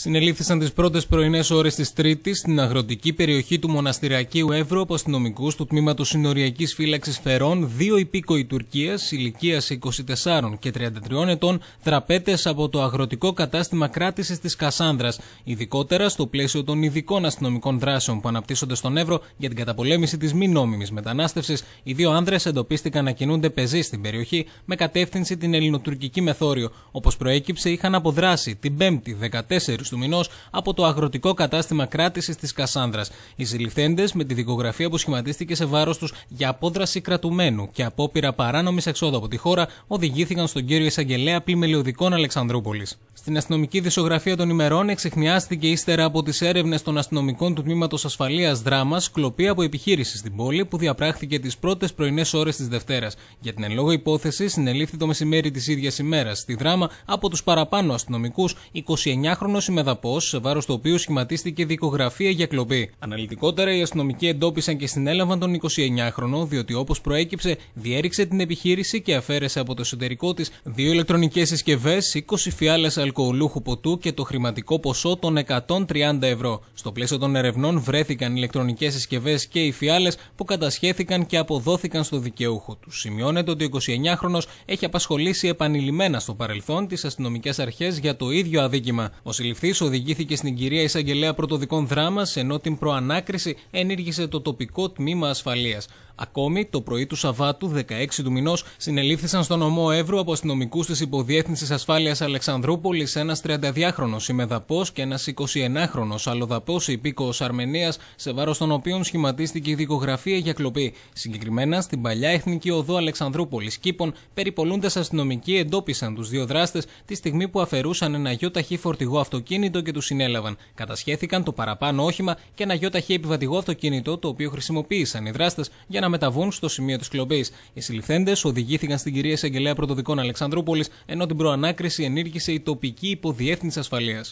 Συνελήφθησαν τις πρώτες πρωινές ώρες της Τρίτης στην αγροτική περιοχή του Μοναστηριακίου Εύρου από αστυνομικούς του τμήματος Συνοριακής Φύλαξης Φερών δύο υπήκοοι Τουρκίας ηλικίας 24 και 33 ετών δραπέτες από το αγροτικό κατάστημα κράτησης της Κασάνδρας, ειδικότερα στο πλαίσιο των ειδικών αστυνομικών δράσεων που αναπτύσσονται στον Εύρο για την καταπολέμηση της μη νόμιμης μετανάστευσης. Οι δύο άνδρες εντοπίστηκαν να κινούνται πεζοί στην περιοχή με κατεύθυνση την ελληνοτουρκική μεθόριο. Όπως προέκυψε, είχαν αποδράσει την 5η 14 του μηνός από το αγροτικό κατάστημα κράτησης της Κασάνδρας. Οι συλληφθέντες με τη δικογραφία που σχηματίστηκε σε βάρος τους για απόδραση κρατουμένου και απόπειρα παράνομης εξόδου από τη χώρα οδηγήθηκαν στον κύριο Εισαγγελέα Πλημελιωδικών Αλεξανδρούπολης. Στην αστυνομική δισογραφία των ημερών εξεχνιάστηκε ύστερα από τις έρευνες των αστυνομικών του τμήματος ασφαλείας δράμας κλοπή από επιχείρηση στην πόλη που διαπράχθηκε τις πρώτες πρωινές ώρες της Δευτέρας. Για την εν λόγω υπόθεση συνελήφθη το μεσημέρι της ίδιας ημέρας στη δράμα από τους παραπάνω αστυνομικούς 29χρονο ημεδαπός, σε βάρος του οποίου σχηματίστηκε δικογραφία για κλοπή. Αναλυτικότερα, οι αστυνομικοί εντόπισαν και συνέλαβαν τον 29χρονο, διότι όπως προέκυψε, διέριξε την επιχείρηση και αφαίρεσε από το εσωτερικό της δύο ηλεκτρονικές συσκευές, 20 φιάλες αλκοολούχου ποτού και το χρηματικό ποσό των 130 ευρώ. Στο πλαίσιο των ερευνών βρέθηκαν ηλεκτρονικές συσκευές και οι φιάλες που κατασχέθηκαν και αποδόθηκαν στο δικαιούχο τους. Σημειώνεται ότι ο 29χρονος έχει απασχολήσει επανειλημμένα στο παρελθόν τις αστυνομικές αρχές για το ίδιο αδίκημα. Ο συλληφθής οδηγήθηκε στην κυρία Εισαγγελέα Πρωτοδικών Δράμας ενώ την προανάκριση ενήργησε το τοπικό τμήμα ασφαλείας. Ακόμη, το πρωί του Σαββάτου, 16 του μηνός, συνελήφθησαν στον νομό Εύρου από αστυνομικούς της Υποδιεύθυνσης Ασφάλειας Αλεξανδρούπολης σε ενα ένα 32χρονο ημεδαπός και ένας 29χρονο αλλοδαπός υπήκοος Αρμενίας, σε βάρος των οποίων σχηματίστηκε η δικογραφία για κλοπή. Συγκεκριμένα στην παλιά εθνική οδό Αλεξανδρούπολης Κήπων, περιπολούντες αστυνομικοί εντόπισαν τους δύο δράστες τη στιγμή που αφαιρούσαν ένα γιοταχή φορτηγό αυτοκίνητο και τους συνέλαβαν. Κατασχέθηκαν το παραπάνω όχημα και ένα γιοταχή επιβατηγό αυτοκίνητο, το οποίο χρησιμοποίησαν οι δράστες για να μεταβούν στο σημείο της κλοπής. Οι συλληφθέντες οδηγήθηκαν στην κυρία Εισαγγελέα Πρωτοδικών Αλεξανδρούπολης, ενώ την προανάκριση ενήργησε η τοπική τοπική υποδιεύθυνση ασφαλείας.